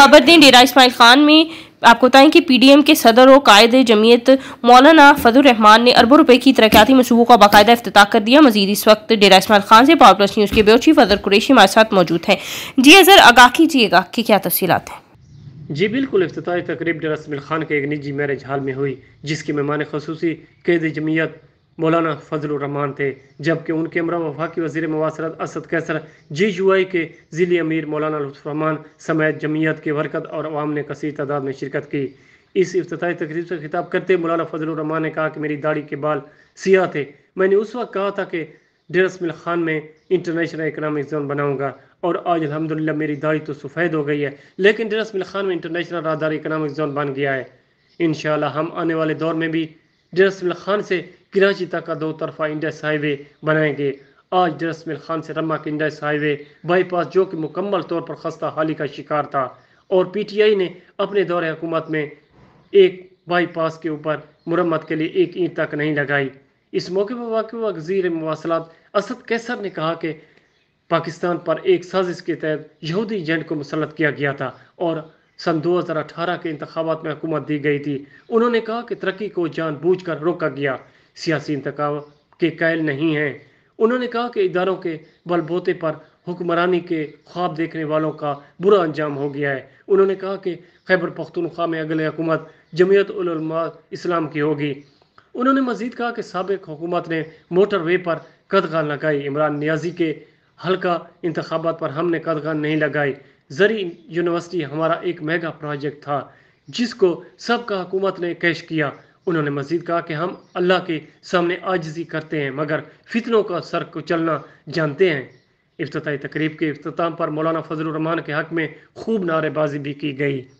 खबर दें डेरा इसमाइल खान में आपको बताएं कि पीडीएम के सदर और कायद जमीयत मौलाना फजल रहमान ने अरबों रुपए की तरक्याती मनसूबों का बाकायदा अफ्ताह कर दिया मजीद इस वक्त डेरा इसमाइल खान से पावर प्लस न्यूज़ के ब्योची फजर कुरेशी हमारे साथ मौजूद हैं जी अजर आगाह कीजिएगा कि क्या तफसीत हैं जी बिल्कुल अफ्ताही तकरीब डेरा इसमाइल खान के एक निजी मैरिज हाल में हुई जिसकी मेहमान खसूसी कैद जमीयत मौलाना फजल रहमान थे जबकि उनके अमरा वफाक वजी मवासरत असद कैसर जी यू आई के ज़िली अमीर मौलाना लुफरहमान समेत जमीयत के वरकत और अवाम ने कसी तादाद में शिरकत की इस इफ्त तकरीब से खिताब करते मौलाना रहमान ने कहा कि मेरी दाढ़ी के बाल सियाह थे मैंने उस वक्त कहा था कि डेर मिल खान में इंटरनेशनल इकनॉमिक जोन बनाऊंगा और आज अलहमदिल्ला मेरी दाढ़ी तो सफ़ेद हो गई है लेकिन डेर मिल खान में इंटरनेशनल राजदारी इकनॉमिक जोन बन गया है इन हम आने वाले दौर में भी डरसमिल खान से कराची तक का दो तरफा इंडस हाईवे बनाएंगे आज डरसमिल खान से रमा के इंडस हाईवे बाईपास जो कि मुकम्मल तौर पर खस्ता हाली का शिकार था और पी टी आई ने अपने दौरे हुकूमत में एक बाईपास के ऊपर मुरम्मत के लिए एक ईंट तक नहीं लगाई इस मौके पर वाक़ वजीर मवासलात असद कैसर ने कहा कि पाकिस्तान पर एक साजिश के तहत यहूदी एजेंट को मुसलत किया गया था और सन 2018 के इंतबात में हुकूमत दी गई थी उन्होंने कहा कि तरक्की को जान बूझ कर रोका गया सियासी इंतकाम के कैल नहीं हैं उन्होंने कहा कि इदारों के बलबोते पर हुक्मरानी के ख्वाब देखने वालों का बुरा अंजाम हो गया है उन्होंने कहा कि खैबर पख्तनख्वा में अगले हुकूमत जमीयत इस्लाम की होगी उन्होंने मजीद कहा कि सबक हुकूमत ने मोटर वे पर कदगान लगाई इमरान न्याजी के हल्का इंतबात पर हमने कदगान नहीं लगाई जरी यूनिवर्सिटी हमारा एक मेगा प्रोजेक्ट था जिसको सबका हुकूमत ने कैश किया उन्होंने मजीद कहा कि हम अल्लाह के सामने आजजी करते हैं मगर फितनों का सर को चलना जानते हैं अफ्ताही तकरीब के अख्ताम पर मौलाना फजलरहमान के हक में खूब नारेबाजी भी की गई